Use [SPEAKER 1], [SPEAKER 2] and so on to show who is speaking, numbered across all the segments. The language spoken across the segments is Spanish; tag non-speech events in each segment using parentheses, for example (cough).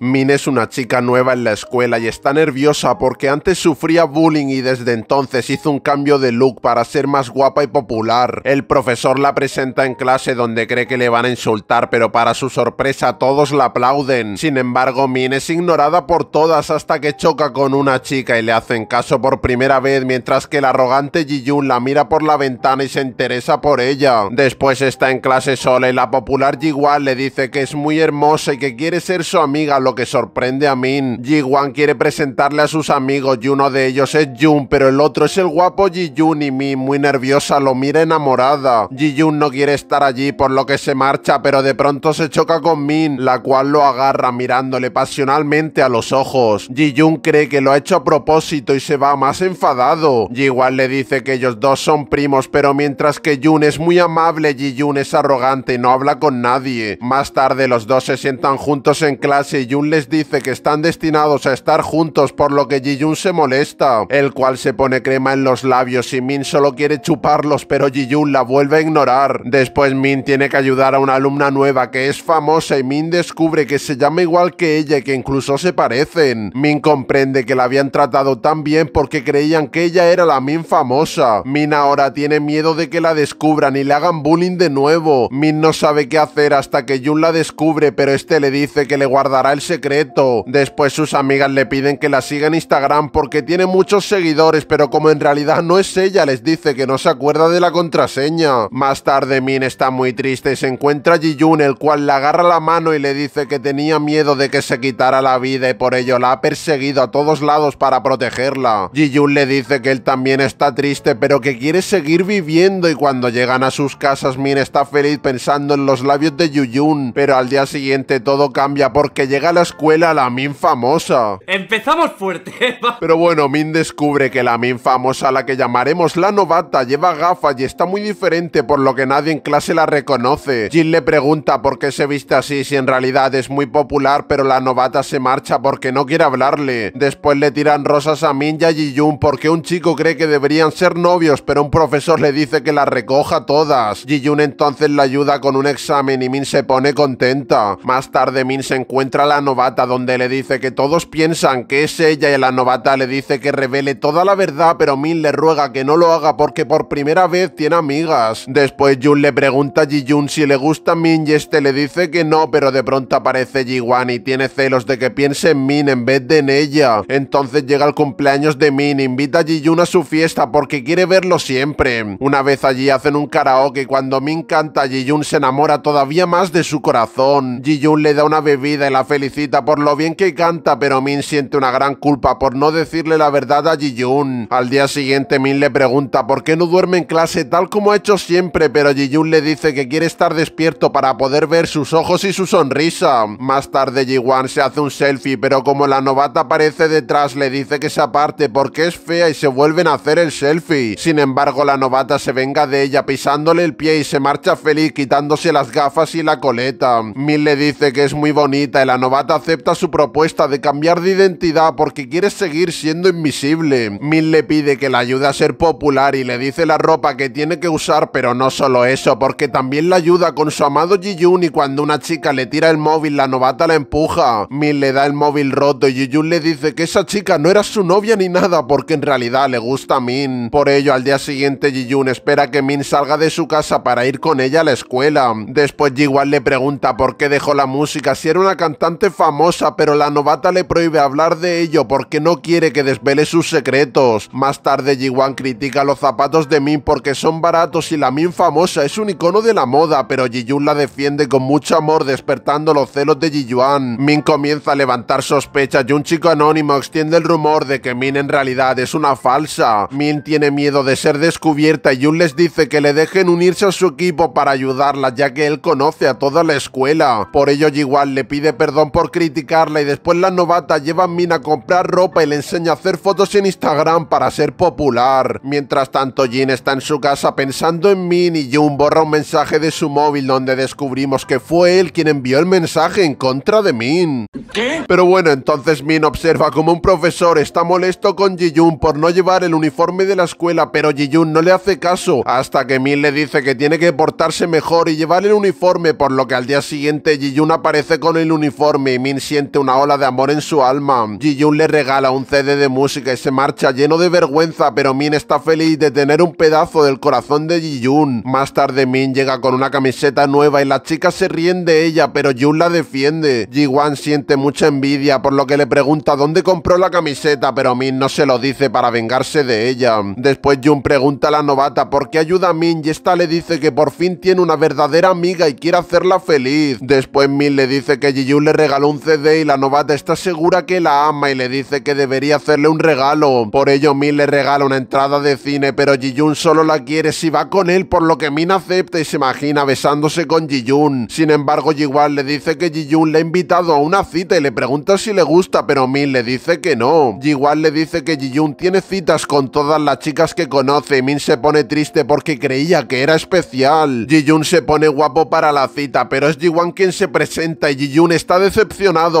[SPEAKER 1] Min es una chica nueva en la escuela y está nerviosa porque antes sufría bullying y desde entonces hizo un cambio de look para ser más guapa y popular. El profesor la presenta en clase donde cree que le van a insultar pero para su sorpresa todos la aplauden. Sin embargo Min es ignorada por todas hasta que choca con una chica y le hacen caso por primera vez mientras que el arrogante Jiyun la mira por la ventana y se interesa por ella. Después está en clase sola y la popular Yi-Wan le dice que es muy hermosa y que quiere ser su amiga que sorprende a Min. ji quiere presentarle a sus amigos y uno de ellos es Jun, pero el otro es el guapo ji Jun y Min, muy nerviosa, lo mira enamorada. ji Jun no quiere estar allí, por lo que se marcha, pero de pronto se choca con Min, la cual lo agarra mirándole pasionalmente a los ojos. ji cree que lo ha hecho a propósito y se va más enfadado. ji le dice que ellos dos son primos, pero mientras que Jun es muy amable, ji es arrogante y no habla con nadie. Más tarde los dos se sientan juntos en clase y les dice que están destinados a estar juntos, por lo que ji se molesta, el cual se pone crema en los labios y Min solo quiere chuparlos, pero ji la vuelve a ignorar. Después Min tiene que ayudar a una alumna nueva que es famosa y Min descubre que se llama igual que ella y que incluso se parecen. Min comprende que la habían tratado tan bien porque creían que ella era la Min famosa. Min ahora tiene miedo de que la descubran y le hagan bullying de nuevo. Min no sabe qué hacer hasta que Ji-Jun la descubre, pero este le dice que le guardará el secreto. Después sus amigas le piden que la siga en Instagram porque tiene muchos seguidores, pero como en realidad no es ella, les dice que no se acuerda de la contraseña. Más tarde Min está muy triste y se encuentra a Jiyun, el cual le agarra la mano y le dice que tenía miedo de que se quitara la vida y por ello la ha perseguido a todos lados para protegerla. Jiyun le dice que él también está triste, pero que quiere seguir viviendo y cuando llegan a sus casas Min está feliz pensando en los labios de Yoon. pero al día siguiente todo cambia porque llega escuela la Min famosa. Empezamos fuerte. (laughs) Pero bueno, Min descubre que la Min famosa, la que llamaremos la novata, lleva gafas y está muy diferente por lo que nadie en clase la reconoce. Jin le pregunta por qué se viste así si en realidad es muy popular, pero la novata se marcha porque no quiere hablarle. Después le tiran rosas a Min y a Jiyun porque un chico cree que deberían ser novios, pero un profesor le dice que las recoja todas. Jiyun entonces la ayuda con un examen y Min se pone contenta. Más tarde Min se encuentra la novata donde le dice que todos piensan que es ella y la novata le dice que revele toda la verdad, pero Min le ruega que no lo haga porque por primera vez tiene amigas. Después Jun le pregunta a Ji Jun si le gusta Min y este le dice que no, pero de pronto aparece Ji Wan y tiene celos de que piense en Min en vez de en ella. Entonces llega el cumpleaños de Min, invita a Ji Jun a su fiesta porque quiere verlo siempre. Una vez allí hacen un karaoke y cuando Min canta, Ji Jun se enamora todavía más de su corazón. Ji Jun le da una bebida y la felicidad Cita por lo bien que canta, pero Min siente una gran culpa por no decirle la verdad a Jiyun. Al día siguiente Min le pregunta por qué no duerme en clase tal como ha hecho siempre, pero Jiyun le dice que quiere estar despierto para poder ver sus ojos y su sonrisa. Más tarde Ji Wan se hace un selfie, pero como la novata aparece detrás le dice que se aparte porque es fea y se vuelven a hacer el selfie. Sin embargo la novata se venga de ella pisándole el pie y se marcha feliz quitándose las gafas y la coleta. Min le dice que es muy bonita y la novata acepta su propuesta de cambiar de identidad porque quiere seguir siendo invisible. Min le pide que la ayude a ser popular y le dice la ropa que tiene que usar, pero no solo eso, porque también la ayuda con su amado Jiyun y cuando una chica le tira el móvil, la novata la empuja. Min le da el móvil roto y Jiyun le dice que esa chica no era su novia ni nada porque en realidad le gusta a Min. Por ello, al día siguiente Jiyun espera que Min salga de su casa para ir con ella a la escuela. Después Jiwan le pregunta por qué dejó la música si era una cantante famosa, pero la novata le prohíbe hablar de ello porque no quiere que desvele sus secretos. Más tarde, Jiwan critica los zapatos de Min porque son baratos y la Min famosa es un icono de la moda, pero Jiyun la defiende con mucho amor despertando los celos de Jiwan. Min comienza a levantar sospechas y un chico anónimo extiende el rumor de que Min en realidad es una falsa. Min tiene miedo de ser descubierta y Jun les dice que le dejen unirse a su equipo para ayudarla ya que él conoce a toda la escuela. Por ello Jiwan le pide perdón por por criticarla y después la novata lleva a Min a comprar ropa y le enseña a hacer fotos en Instagram para ser popular. Mientras tanto, Jin está en su casa pensando en Min y Jun borra un mensaje de su móvil donde descubrimos que fue él quien envió el mensaje en contra de Min. ¿Qué? Pero bueno, entonces Min observa como un profesor está molesto con Ji-Jun por no llevar el uniforme de la escuela, pero Ji-Jun no le hace caso hasta que Min le dice que tiene que portarse mejor y llevar el uniforme, por lo que al día siguiente Ji-Jun aparece con el uniforme Min siente una ola de amor en su alma. Jiyun le regala un CD de música y se marcha lleno de vergüenza, pero Min está feliz de tener un pedazo del corazón de Jiyun. Más tarde Min llega con una camiseta nueva y las chicas se ríen de ella, pero Jun la defiende. Jiwan siente mucha envidia, por lo que le pregunta dónde compró la camiseta, pero Min no se lo dice para vengarse de ella. Después Jun pregunta a la novata por qué ayuda a Min y esta le dice que por fin tiene una verdadera amiga y quiere hacerla feliz. Después Min le dice que Jiyun le regala un CD y la novata está segura que la ama y le dice que debería hacerle un regalo. Por ello Min le regala una entrada de cine, pero Ji-Jun solo la quiere si va con él, por lo que Min acepta y se imagina besándose con Ji-Jun. Sin embargo, Jiwan le dice que Ji-Jun le ha invitado a una cita y le pregunta si le gusta, pero Min le dice que no. Jiwan le dice que Ji-Jun tiene citas con todas las chicas que conoce y Min se pone triste porque creía que era especial. Ji-Jun se pone guapo para la cita, pero es Jiwan quien se presenta y Ji-Jun está decepcionado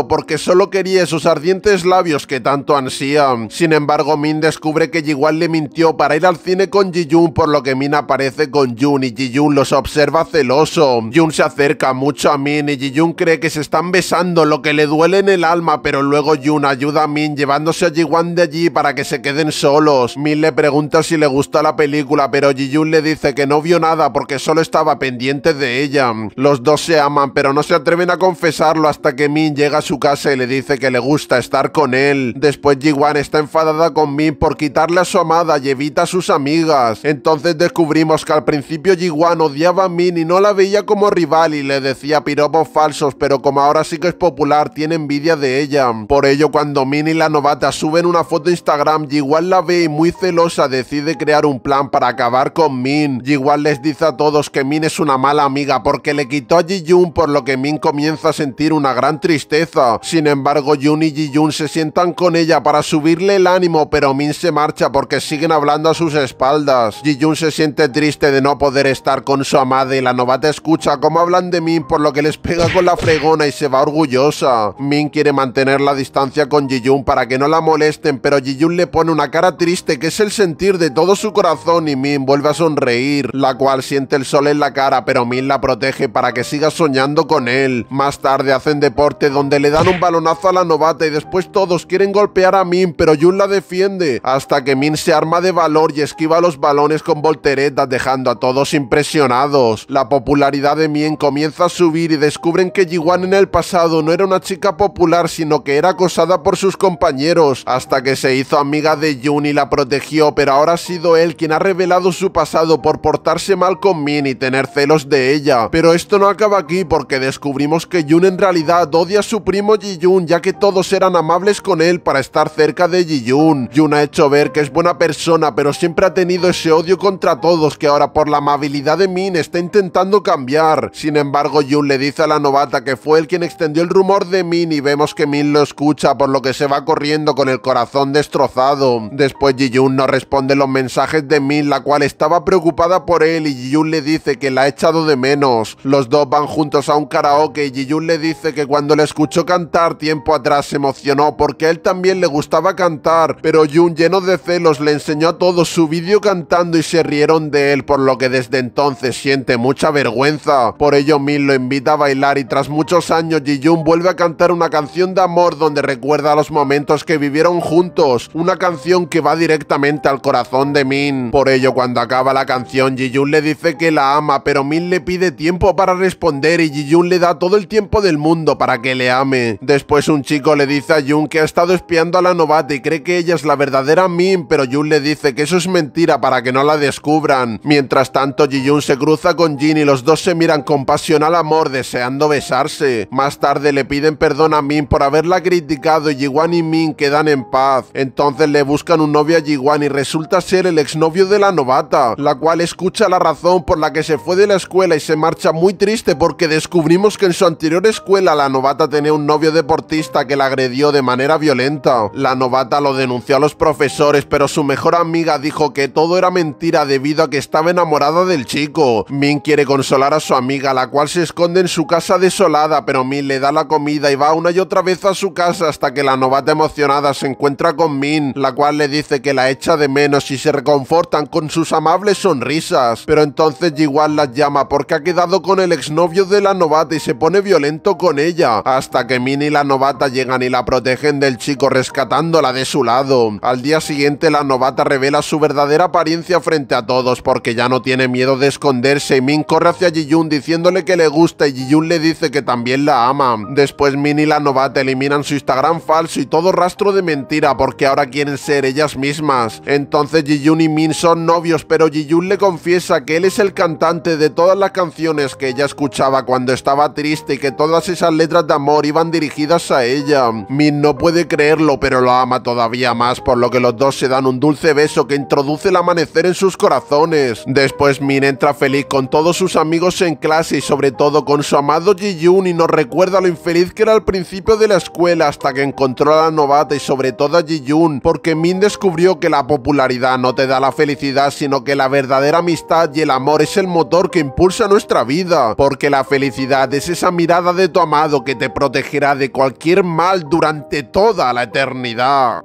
[SPEAKER 1] porque solo quería esos ardientes labios que tanto ansía. Sin embargo, Min descubre que Jiwan le mintió para ir al cine con Jun, por lo que Min aparece con Jun y Jun los observa celoso. Jun se acerca mucho a Min y Jun cree que se están besando, lo que le duele en el alma, pero luego Jun ayuda a Min llevándose a Jiwan de allí para que se queden solos. Min le pregunta si le gusta la película, pero Jun le dice que no vio nada porque solo estaba pendiente de ella. Los dos se aman, pero no se atreven a confesarlo hasta que Min Min llega a su casa y le dice que le gusta estar con él. Después Jiwan está enfadada con Min por quitarle a su amada y evita a sus amigas. Entonces descubrimos que al principio Jiwan odiaba a Min y no la veía como rival y le decía piropos falsos, pero como ahora sí que es popular, tiene envidia de ella. Por ello, cuando Min y la novata suben una foto a Instagram, Jiwan la ve y muy celosa decide crear un plan para acabar con Min. Jiwan les dice a todos que Min es una mala amiga porque le quitó a Ji por lo que Min comienza a sentir una gran tristeza. Sin embargo, Jun y Ji Jun se sientan con ella para subirle el ánimo, pero Min se marcha porque siguen hablando a sus espaldas. Ji se siente triste de no poder estar con su amada y la novata escucha cómo hablan de Min, por lo que les pega con la fregona y se va orgullosa. Min quiere mantener la distancia con Ji Jun para que no la molesten, pero Ji Jun le pone una cara triste que es el sentir de todo su corazón y Min vuelve a sonreír, la cual siente el sol en la cara, pero Min la protege para que siga soñando con él. Más tarde hacen deporte donde le dan un balonazo a la novata y después todos quieren golpear a Min, pero Jun la defiende, hasta que Min se arma de valor y esquiva los balones con volteretas dejando a todos impresionados. La popularidad de Min comienza a subir y descubren que Jiwan en el pasado no era una chica popular sino que era acosada por sus compañeros, hasta que se hizo amiga de Jun y la protegió, pero ahora ha sido él quien ha revelado su pasado por portarse mal con Min y tener celos de ella. Pero esto no acaba aquí porque descubrimos que Jun en realidad odia a su primo Jun, ya que todos eran amables con él para estar cerca de ji Jun ha hecho ver que es buena persona, pero siempre ha tenido ese odio contra todos que ahora por la amabilidad de Min está intentando cambiar. Sin embargo, Jun le dice a la novata que fue el quien extendió el rumor de Min y vemos que Min lo escucha, por lo que se va corriendo con el corazón destrozado. Después Jun no responde los mensajes de Min, la cual estaba preocupada por él y Jun le dice que la ha echado de menos. Los dos van juntos a un karaoke y Jun le dice que cuando le escuchó cantar tiempo atrás se emocionó porque a él también le gustaba cantar, pero Jun lleno de celos le enseñó a todos su vídeo cantando y se rieron de él, por lo que desde entonces siente mucha vergüenza. Por ello Min lo invita a bailar y tras muchos años Ji-Jun vuelve a cantar una canción de amor donde recuerda los momentos que vivieron juntos, una canción que va directamente al corazón de Min. Por ello cuando acaba la canción Ji-Jun le dice que la ama, pero Min le pide tiempo para responder y Ji-Jun le da todo el tiempo del mundo para que le ame. Después un chico le dice a Jun que ha estado espiando a la novata y cree que ella es la verdadera Min, pero Jun le dice que eso es mentira para que no la descubran. Mientras tanto, Ji-Jun se cruza con Jin y los dos se miran con pasión al amor, deseando besarse. Más tarde le piden perdón a Min por haberla criticado y Jiwan y Min quedan en paz. Entonces le buscan un novio a Wan y resulta ser el exnovio de la novata, la cual escucha la razón por la que se fue de la escuela y se marcha muy triste porque descubrimos que en su anterior escuela la novata novata tenía un novio deportista que la agredió de manera violenta. La novata lo denunció a los profesores, pero su mejor amiga dijo que todo era mentira debido a que estaba enamorada del chico. Min quiere consolar a su amiga, la cual se esconde en su casa desolada, pero Min le da la comida y va una y otra vez a su casa hasta que la novata emocionada se encuentra con Min, la cual le dice que la echa de menos y se reconfortan con sus amables sonrisas. Pero entonces Jiwan las llama porque ha quedado con el exnovio de la novata y se pone violento con ella hasta que Min y la novata llegan y la protegen del chico rescatándola de su lado. Al día siguiente la novata revela su verdadera apariencia frente a todos porque ya no tiene miedo de esconderse y Min corre hacia Jiyun diciéndole que le gusta y Jiyun le dice que también la ama. Después Min y la novata eliminan su Instagram falso y todo rastro de mentira porque ahora quieren ser ellas mismas. Entonces Jiyun y Min son novios pero Jiyun le confiesa que él es el cantante de todas las canciones que ella escuchaba cuando estaba triste y que todas esas letras de amor iban dirigidas a ella. Min no puede creerlo, pero lo ama todavía más, por lo que los dos se dan un dulce beso que introduce el amanecer en sus corazones. Después Min entra feliz con todos sus amigos en clase y sobre todo con su amado ji jun y nos recuerda lo infeliz que era al principio de la escuela hasta que encontró a la novata y sobre todo a ji jun porque Min descubrió que la popularidad no te da la felicidad, sino que la verdadera amistad y el amor es el motor que impulsa nuestra vida, porque la felicidad es esa mirada de tu amado que te protegerá de cualquier mal durante toda la eternidad.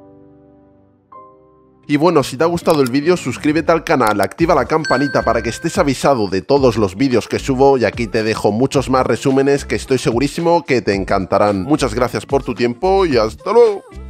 [SPEAKER 1] Y bueno, si te ha gustado el vídeo, suscríbete al canal, activa la campanita para que estés avisado de todos los vídeos que subo y aquí te dejo muchos más resúmenes que estoy segurísimo que te encantarán. Muchas gracias por tu tiempo y hasta luego.